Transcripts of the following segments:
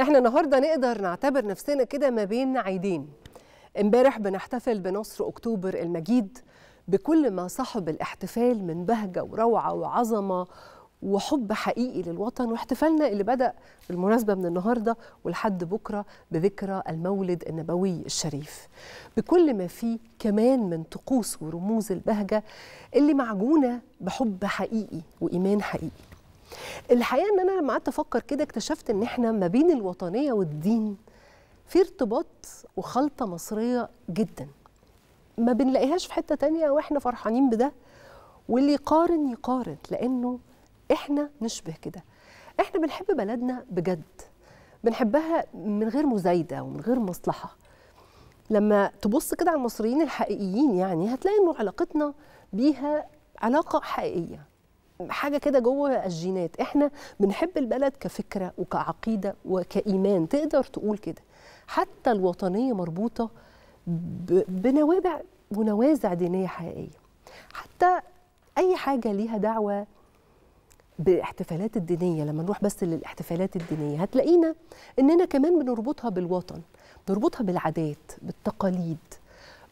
احنا النهارده نقدر نعتبر نفسنا كده ما بين عيدين امبارح بنحتفل بنصر اكتوبر المجيد بكل ما صاحب الاحتفال من بهجه وروعه وعظمه وحب حقيقي للوطن واحتفالنا اللي بدا بالمناسبه من النهارده ولحد بكره بذكرى المولد النبوي الشريف بكل ما فيه كمان من طقوس ورموز البهجه اللي معجونه بحب حقيقي وايمان حقيقي الحقيقه ان انا لما قعدت افكر كده اكتشفت ان احنا ما بين الوطنيه والدين في ارتباط وخلطه مصريه جدا ما بنلاقيهاش في حته تانية واحنا فرحانين بده واللي يقارن يقارن لانه احنا نشبه كده احنا بنحب بلدنا بجد بنحبها من غير مزايده ومن غير مصلحه لما تبص كده على المصريين الحقيقيين يعني هتلاقي انه علاقتنا بيها علاقه حقيقيه حاجه كده جوه الجينات احنا بنحب البلد كفكره وكعقيده وكايمان تقدر تقول كده حتى الوطنيه مربوطه بنوابع ونوازع دينيه حقيقيه حتى اي حاجه ليها دعوه بالاحتفالات الدينيه لما نروح بس للاحتفالات الدينيه هتلاقينا اننا كمان بنربطها بالوطن بنربطها بالعادات بالتقاليد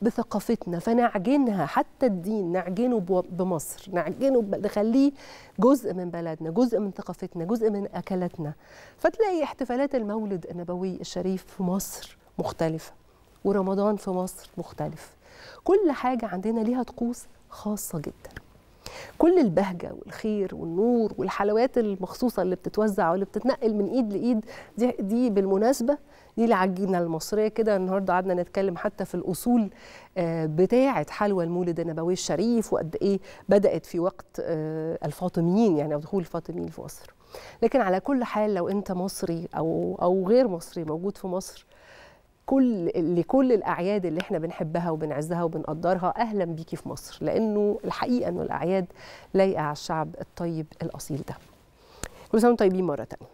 بثقافتنا فنعجنها حتى الدين نعجنه بمصر نعجنه نخليه جزء من بلدنا جزء من ثقافتنا جزء من أكلاتنا فتلاقي احتفالات المولد النبوي الشريف في مصر مختلفة ورمضان في مصر مختلف كل حاجة عندنا ليها طقوس خاصة جداً كل البهجه والخير والنور والحلويات المخصوصه اللي بتتوزع واللي بتتنقل من ايد لايد دي دي بالمناسبه دي العجينه المصريه كده النهارده قعدنا نتكلم حتى في الاصول آه، بتاعه حلوى المولد النبوي الشريف وقد ايه بدات في وقت آه، الفاطميين يعني او دخول الفاطميين في مصر لكن على كل حال لو انت مصري او او غير مصري موجود في مصر كل لكل الاعياد اللي احنا بنحبها وبنعزها وبنقدرها اهلا بيكي في مصر لانه الحقيقه انه الاعياد لايقه على الشعب الطيب الاصيل ده كل سنه وانتم طيبين مره ثانيه